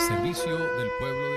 servicio del pueblo de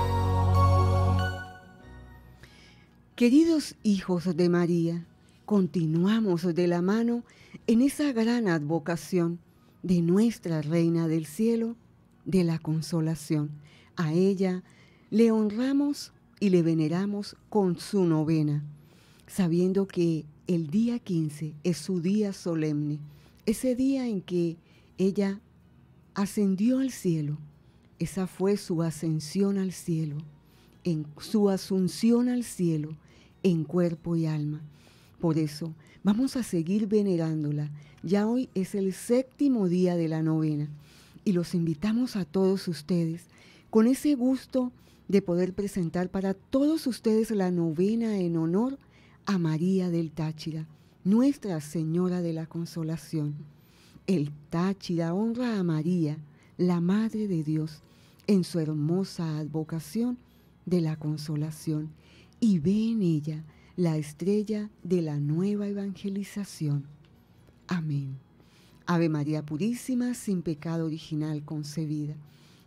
Dios. Queridos hijos de María, continuamos de la mano en esa gran advocación de nuestra Reina del Cielo, de la Consolación. A ella le honramos y le veneramos con su novena, sabiendo que el día 15 es su día solemne, ese día en que ella ascendió al cielo. Esa fue su ascensión al cielo, en su asunción al cielo en cuerpo y alma. Por eso vamos a seguir venerándola. Ya hoy es el séptimo día de la novena y los invitamos a todos ustedes con ese gusto de poder presentar para todos ustedes la novena en honor a María del Táchira, Nuestra Señora de la Consolación. El Táchira honra a María, la Madre de Dios, en su hermosa advocación de la consolación y ve en ella la estrella de la nueva evangelización. Amén. Ave María Purísima, sin pecado original concebida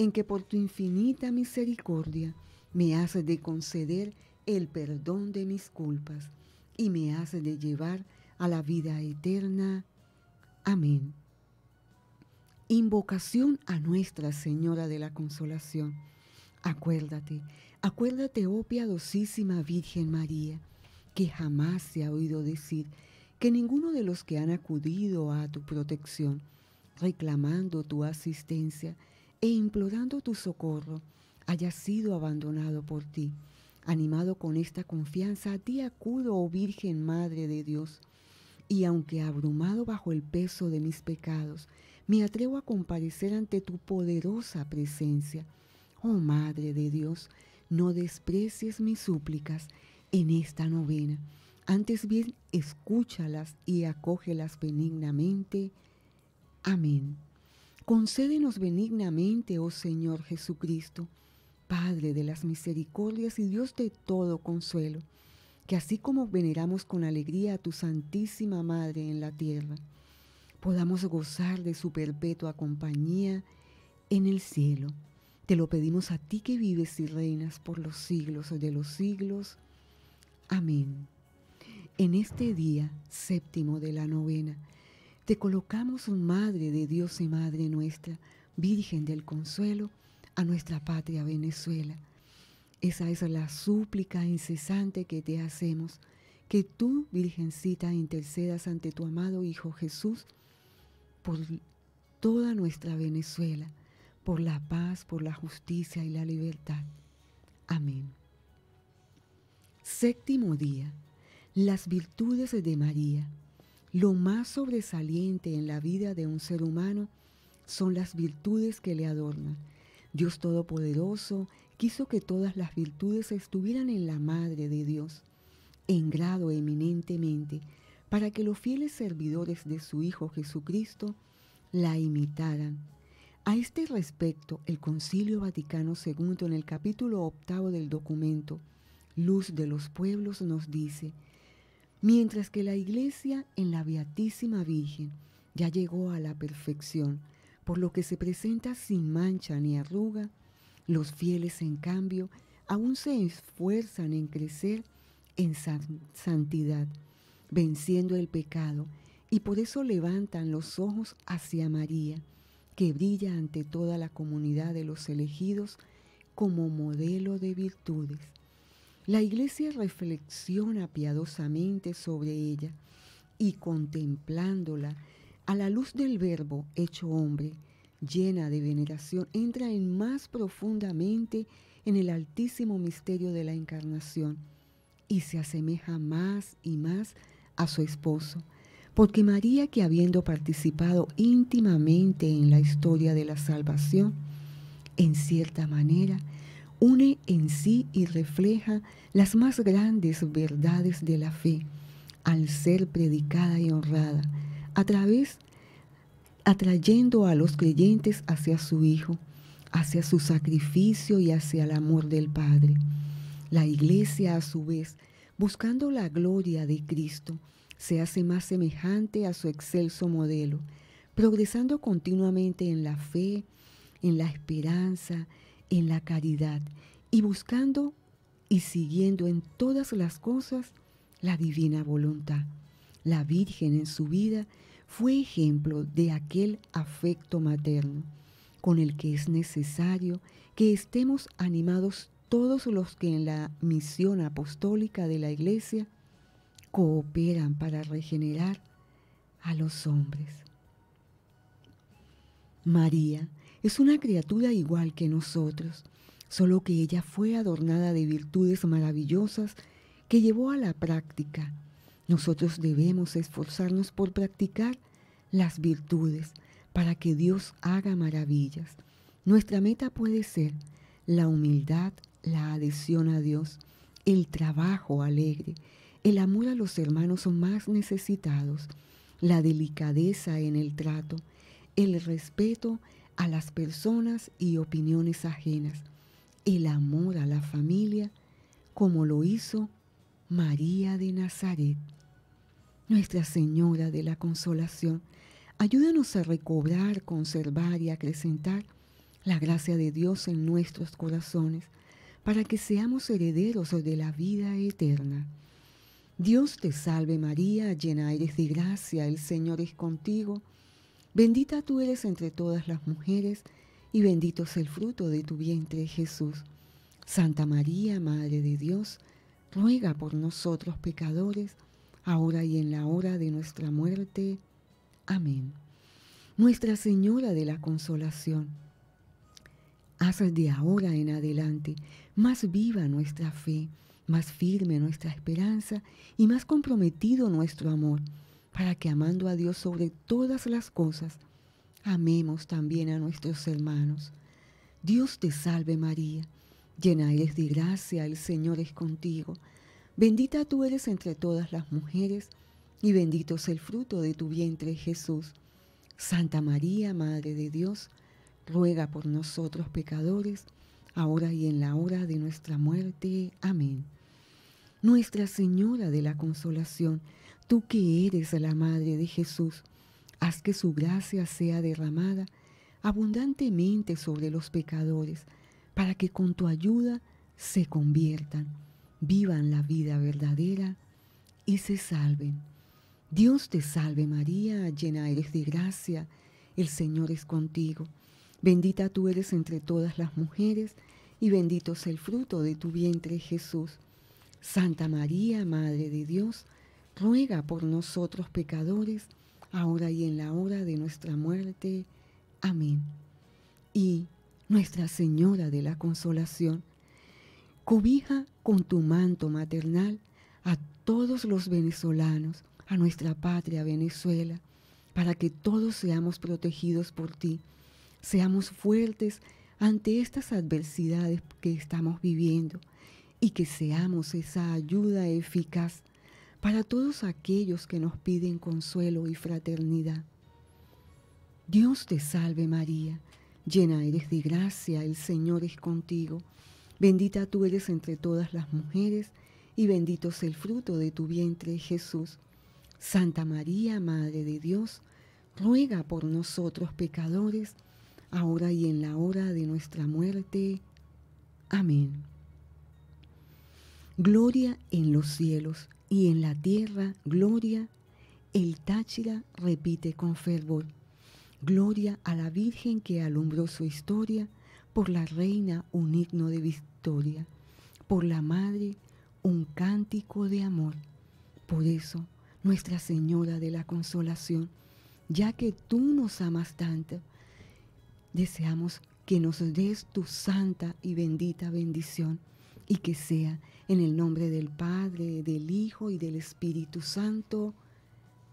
en que por tu infinita misericordia me haces de conceder el perdón de mis culpas y me haces de llevar a la vida eterna. Amén. Invocación a Nuestra Señora de la Consolación. Acuérdate, acuérdate, oh piadosísima Virgen María, que jamás se ha oído decir que ninguno de los que han acudido a tu protección, reclamando tu asistencia, e implorando tu socorro, haya sido abandonado por ti. Animado con esta confianza, a ti acudo, oh Virgen Madre de Dios. Y aunque abrumado bajo el peso de mis pecados, me atrevo a comparecer ante tu poderosa presencia. Oh Madre de Dios, no desprecies mis súplicas en esta novena. Antes bien, escúchalas y acógelas benignamente. Amén. Concédenos benignamente, oh Señor Jesucristo, Padre de las misericordias y Dios de todo consuelo, que así como veneramos con alegría a tu Santísima Madre en la tierra, podamos gozar de su perpetua compañía en el cielo. Te lo pedimos a ti que vives y reinas por los siglos de los siglos. Amén. En este día séptimo de la novena, te colocamos, un Madre de Dios y Madre nuestra, Virgen del Consuelo, a nuestra patria Venezuela. Esa es la súplica incesante que te hacemos, que tú, Virgencita, intercedas ante tu amado Hijo Jesús por toda nuestra Venezuela, por la paz, por la justicia y la libertad. Amén. Séptimo día. Las virtudes de María. Lo más sobresaliente en la vida de un ser humano son las virtudes que le adornan. Dios Todopoderoso quiso que todas las virtudes estuvieran en la Madre de Dios, en grado eminentemente, para que los fieles servidores de su Hijo Jesucristo la imitaran. A este respecto, el Concilio Vaticano II en el capítulo octavo del documento Luz de los Pueblos nos dice, mientras que la iglesia en la Beatísima Virgen ya llegó a la perfección, por lo que se presenta sin mancha ni arruga, los fieles en cambio aún se esfuerzan en crecer en santidad, venciendo el pecado, y por eso levantan los ojos hacia María, que brilla ante toda la comunidad de los elegidos como modelo de virtudes. La iglesia reflexiona piadosamente sobre ella y contemplándola a la luz del verbo hecho hombre, llena de veneración, entra en más profundamente en el altísimo misterio de la encarnación y se asemeja más y más a su esposo, porque María que habiendo participado íntimamente en la historia de la salvación, en cierta manera une en sí y refleja las más grandes verdades de la fe al ser predicada y honrada, a través atrayendo a los creyentes hacia su Hijo, hacia su sacrificio y hacia el amor del Padre. La iglesia, a su vez, buscando la gloria de Cristo, se hace más semejante a su excelso modelo, progresando continuamente en la fe, en la esperanza, en la caridad y buscando y siguiendo en todas las cosas la divina voluntad. La Virgen en su vida fue ejemplo de aquel afecto materno con el que es necesario que estemos animados todos los que en la misión apostólica de la Iglesia cooperan para regenerar a los hombres. María es una criatura igual que nosotros, solo que ella fue adornada de virtudes maravillosas que llevó a la práctica. Nosotros debemos esforzarnos por practicar las virtudes para que Dios haga maravillas. Nuestra meta puede ser la humildad, la adhesión a Dios, el trabajo alegre, el amor a los hermanos más necesitados, la delicadeza en el trato, el respeto a las personas y opiniones ajenas, el amor a la familia, como lo hizo María de Nazaret. Nuestra Señora de la Consolación, ayúdanos a recobrar, conservar y acrecentar la gracia de Dios en nuestros corazones, para que seamos herederos de la vida eterna. Dios te salve María, llena eres de gracia, el Señor es contigo Bendita tú eres entre todas las mujeres, y bendito es el fruto de tu vientre, Jesús. Santa María, Madre de Dios, ruega por nosotros pecadores, ahora y en la hora de nuestra muerte. Amén. Nuestra Señora de la Consolación, haz de ahora en adelante más viva nuestra fe, más firme nuestra esperanza y más comprometido nuestro amor para que amando a Dios sobre todas las cosas, amemos también a nuestros hermanos. Dios te salve María, llena eres de gracia, el Señor es contigo. Bendita tú eres entre todas las mujeres, y bendito es el fruto de tu vientre Jesús. Santa María, Madre de Dios, ruega por nosotros pecadores, ahora y en la hora de nuestra muerte. Amén. Nuestra Señora de la Consolación, Tú que eres la Madre de Jesús, haz que su gracia sea derramada abundantemente sobre los pecadores, para que con tu ayuda se conviertan, vivan la vida verdadera y se salven. Dios te salve María, llena eres de gracia, el Señor es contigo. Bendita tú eres entre todas las mujeres, y bendito es el fruto de tu vientre Jesús. Santa María, Madre de Dios, ruega por nosotros pecadores, ahora y en la hora de nuestra muerte. Amén. Y Nuestra Señora de la Consolación, cubija con tu manto maternal a todos los venezolanos, a nuestra patria Venezuela, para que todos seamos protegidos por ti, seamos fuertes ante estas adversidades que estamos viviendo y que seamos esa ayuda eficaz para todos aquellos que nos piden consuelo y fraternidad. Dios te salve María, llena eres de gracia, el Señor es contigo, bendita tú eres entre todas las mujeres, y bendito es el fruto de tu vientre Jesús. Santa María, Madre de Dios, ruega por nosotros pecadores, ahora y en la hora de nuestra muerte. Amén. Gloria en los cielos y en la tierra gloria, el Táchira repite con fervor, gloria a la Virgen que alumbró su historia, por la reina un himno de victoria, por la madre un cántico de amor. Por eso, Nuestra Señora de la Consolación, ya que tú nos amas tanto, deseamos que nos des tu santa y bendita bendición y que sea en el nombre del Padre, del Hijo y del Espíritu Santo.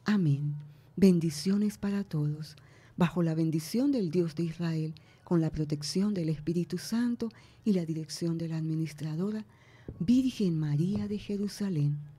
Amén. Bendiciones para todos. Bajo la bendición del Dios de Israel, con la protección del Espíritu Santo y la dirección de la administradora Virgen María de Jerusalén.